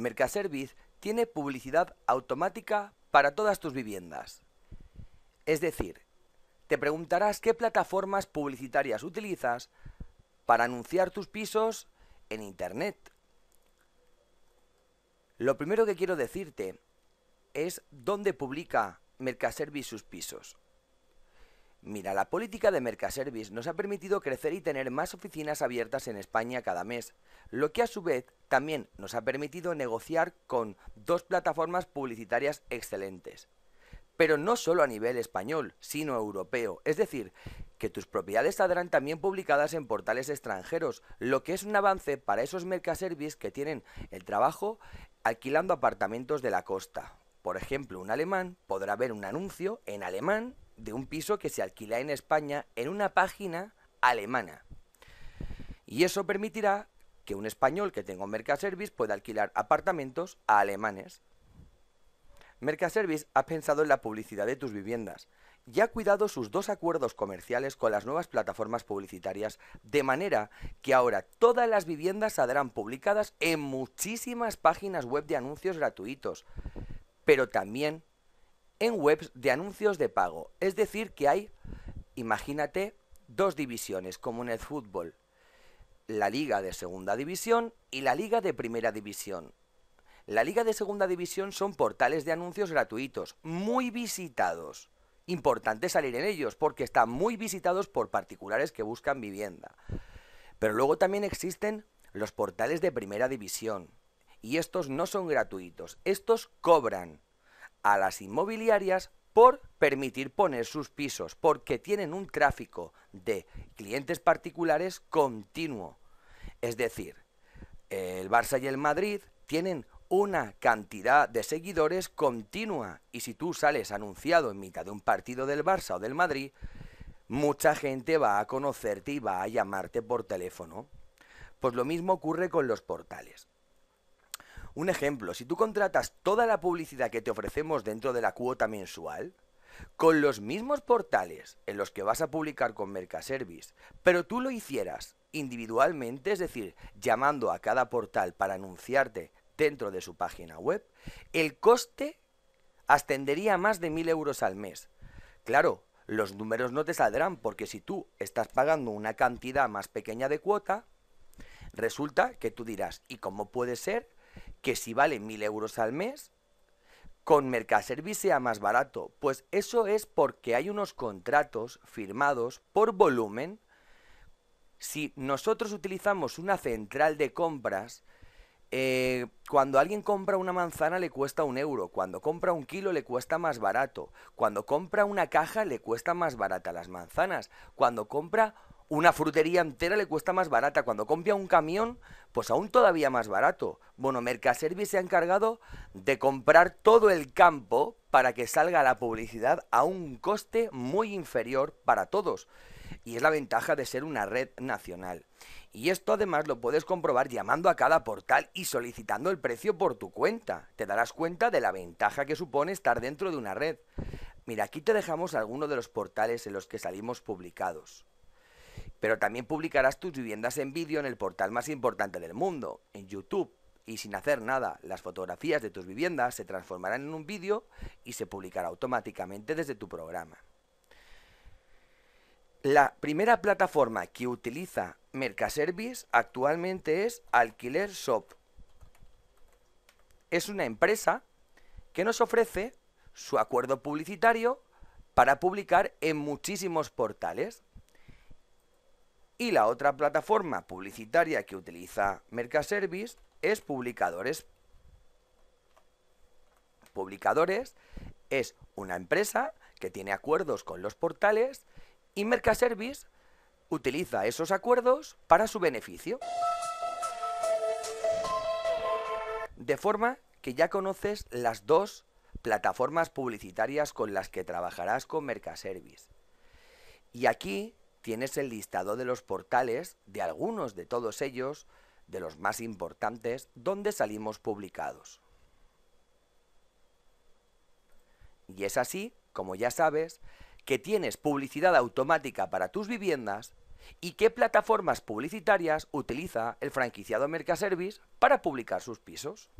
Mercaservice tiene publicidad automática para todas tus viviendas. Es decir, te preguntarás qué plataformas publicitarias utilizas para anunciar tus pisos en Internet. Lo primero que quiero decirte es dónde publica Mercaservice sus pisos. Mira, la política de Mercaservice nos ha permitido crecer y tener más oficinas abiertas en España cada mes, lo que a su vez también nos ha permitido negociar con dos plataformas publicitarias excelentes. Pero no solo a nivel español, sino europeo, es decir, que tus propiedades saldrán también publicadas en portales extranjeros, lo que es un avance para esos Mercaservice que tienen el trabajo alquilando apartamentos de la costa. Por ejemplo, un alemán podrá ver un anuncio en alemán de un piso que se alquila en España en una página alemana. Y eso permitirá que un español que tenga un Mercaservice pueda alquilar apartamentos a alemanes. Mercaservice ha pensado en la publicidad de tus viviendas y ha cuidado sus dos acuerdos comerciales con las nuevas plataformas publicitarias, de manera que ahora todas las viviendas saldrán publicadas en muchísimas páginas web de anuncios gratuitos, pero también en webs de anuncios de pago. Es decir, que hay, imagínate, dos divisiones, como en el fútbol. La liga de segunda división y la liga de primera división. La liga de segunda división son portales de anuncios gratuitos, muy visitados. Importante salir en ellos porque están muy visitados por particulares que buscan vivienda. Pero luego también existen los portales de primera división. Y estos no son gratuitos, estos cobran a las inmobiliarias por permitir poner sus pisos, porque tienen un tráfico de clientes particulares continuo. Es decir, el Barça y el Madrid tienen una cantidad de seguidores continua y si tú sales anunciado en mitad de un partido del Barça o del Madrid, mucha gente va a conocerte y va a llamarte por teléfono. Pues lo mismo ocurre con los portales. Un ejemplo, si tú contratas toda la publicidad que te ofrecemos dentro de la cuota mensual, con los mismos portales en los que vas a publicar con Mercaservice, pero tú lo hicieras individualmente, es decir, llamando a cada portal para anunciarte dentro de su página web, el coste ascendería a más de 1.000 euros al mes. Claro, los números no te saldrán porque si tú estás pagando una cantidad más pequeña de cuota, resulta que tú dirás, ¿y cómo puede ser que si vale 1.000 euros al mes, con Mercaservice sea más barato. Pues eso es porque hay unos contratos firmados por volumen. Si nosotros utilizamos una central de compras, eh, cuando alguien compra una manzana le cuesta un euro, cuando compra un kilo le cuesta más barato, cuando compra una caja le cuesta más barata las manzanas, cuando compra una frutería entera le cuesta más barata. Cuando compra un camión, pues aún todavía más barato. Bueno, Mercaservi se ha encargado de comprar todo el campo para que salga la publicidad a un coste muy inferior para todos. Y es la ventaja de ser una red nacional. Y esto además lo puedes comprobar llamando a cada portal y solicitando el precio por tu cuenta. Te darás cuenta de la ventaja que supone estar dentro de una red. Mira, aquí te dejamos algunos de los portales en los que salimos publicados pero también publicarás tus viviendas en vídeo en el portal más importante del mundo, en YouTube. Y sin hacer nada, las fotografías de tus viviendas se transformarán en un vídeo y se publicará automáticamente desde tu programa. La primera plataforma que utiliza Mercaservice actualmente es Alquiler Shop. Es una empresa que nos ofrece su acuerdo publicitario para publicar en muchísimos portales. Y la otra plataforma publicitaria que utiliza Mercaservice es Publicadores. Publicadores es una empresa que tiene acuerdos con los portales y Mercaservice utiliza esos acuerdos para su beneficio. De forma que ya conoces las dos plataformas publicitarias con las que trabajarás con Mercaservice. Y aquí tienes el listado de los portales, de algunos de todos ellos, de los más importantes, donde salimos publicados. Y es así, como ya sabes, que tienes publicidad automática para tus viviendas y qué plataformas publicitarias utiliza el franquiciado Mercaservice para publicar sus pisos.